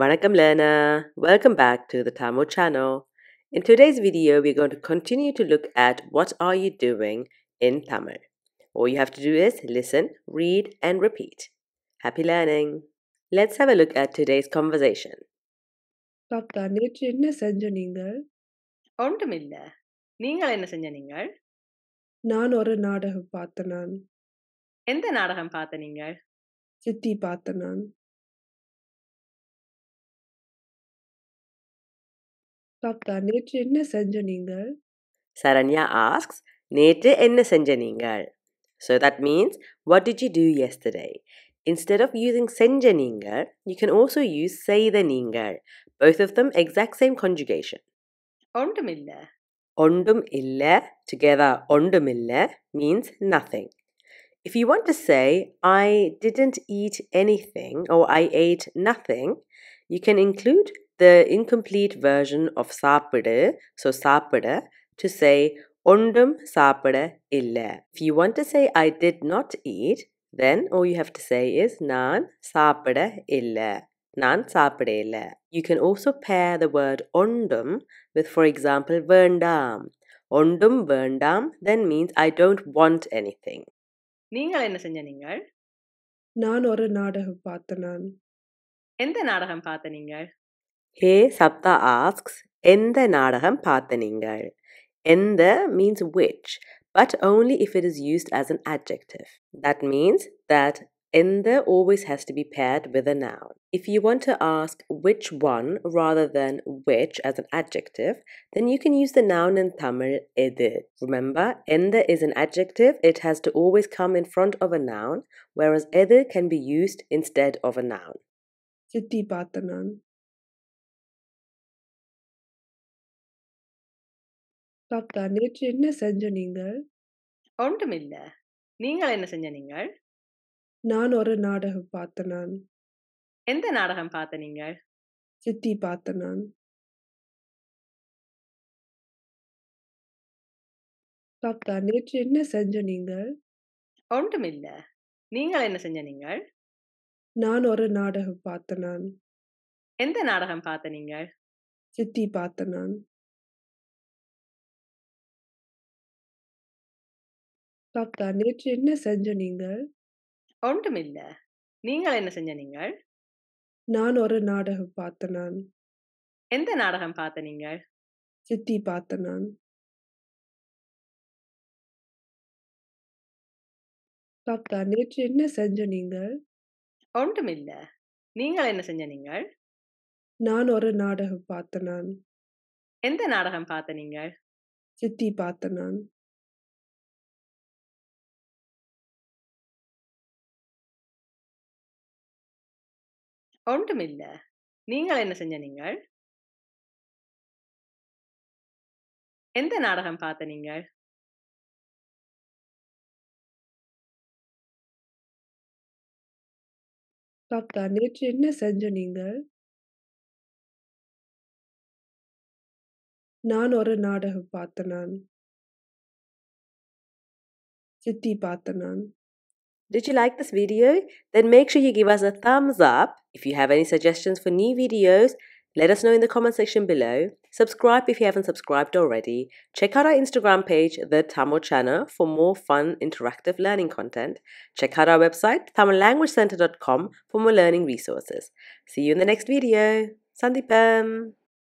Vanakkam learner, welcome back to the Tamil channel. In today's video, we're going to continue to look at what are you doing in Tamil. All you have to do is listen, read and repeat. Happy learning. Let's have a look at today's conversation. பாப்பா நேற்று என்ன செஞ்ச நீங்கள் ஒன்றுமில்ல நீங்கள் என்ன செஞ்ச நீங்கள் நான் ஒரு நாடகம் பார்த்த நான் எந்த நாடகம் பார்த்த சித்தி பார்த்த பாப்தான் நேற்று என்ன செஞ்ச நீங்கள் Saranya asks, Nete enna sanjaningal?" So that means, what did you do yesterday? Instead of using "sanjaningal," you can also use seidaningal. Both of them exact same conjugation. Ondum illa. Ondum illa together ondum illa means nothing. If you want to say, I didn't eat anything or I ate nothing, you can include the incomplete version of sapide, so sapide, to say ondum sapide illa. If you want to say I did not eat, then all you have to say is nan sapide illa. Nan sapide illa. You can also pair the word ondum with, for example, verndam. Ondum verndam then means I don't want anything. நீங்கள் என்ன செஞ்ச நீங்கள் நான் ஒரு நாடகம் பார்த்தேன் எந்த நாடகம் பார்த்த நீங்கள் ஹே சப்தா ஆஸ்க்ஸ் எந்த நாடகம் பார்த்த நீங்கள் எந்த means which but only if it is used as an adjective. That means that enda always has to be paired with a noun. If you want to ask which one rather than which as an adjective, then you can use the noun in Tamil edu. Remember, enda is an adjective, it has to always come in front of a noun, whereas edu can be used instead of a noun. சித்தி பார்த்த சாப்பிட்டார் நேற்று என்ன செஞ்ச நீங்கள் ஒன்றும் இல்ல நீங்கள் என்ன செஞ்ச நீங்கள் நான் ஒரு நாடகம் பார்த்த நான் எந்த நாடகம் பார்த்த நீங்கள் சித்தி பார்த்த நான் சாப்பிட்டார் நேற்று என்ன செஞ்ச நீங்கள் ஒன்றும் இல்ல நீங்கள் என்ன செஞ்ச நீங்கள் நான் ஒரு நாடகம் பார்த்த நான் எந்த நாடகம் பார்த்த நீங்கள் சித்தி பார்த்த நான் பாப்தான் நேற்று என்ன செஞ்ச நீங்கள் ஒன்றுமில்ல நீங்கள் என்ன செஞ்ச நீங்கள் நான் ஒரு நாடகம் பார்த்தேன் நான் எந்த நாடகம் பார்த்த நீங்கள் சித்தி பார்த்த நான் பாப்தான் நேற்று என்ன செஞ்ச நீங்கள் ஒன்றுமில்ல நீங்கள் என்ன செஞ்ச நீங்கள் நான் ஒரு நாடகம் பார்த்த நான் எந்த நாடகம் பார்த்த நீங்கள் சித்தி பார்த்த நான் ஒன்றுமில்ல நீங்கள் என்ன செஞ்ச நீங்கள் எந்த நாடகம் பார்த்த நீங்கள் பாப்பா நேற்று என்ன செஞ்ச நீங்கள் நான் ஒரு நாடகம் பார்த்த நான் சித்தி பார்த்த நான் Did you like this video? Then make sure you give us a thumbs up. If you have any suggestions for new videos, let us know in the comment section below. Subscribe if you haven't subscribed already. Check out our Instagram page, The Tamil Channel, for more fun, interactive learning content. Check out our website, tamillanguagecenter.com, for more learning resources. See you in the next video. Sandipam!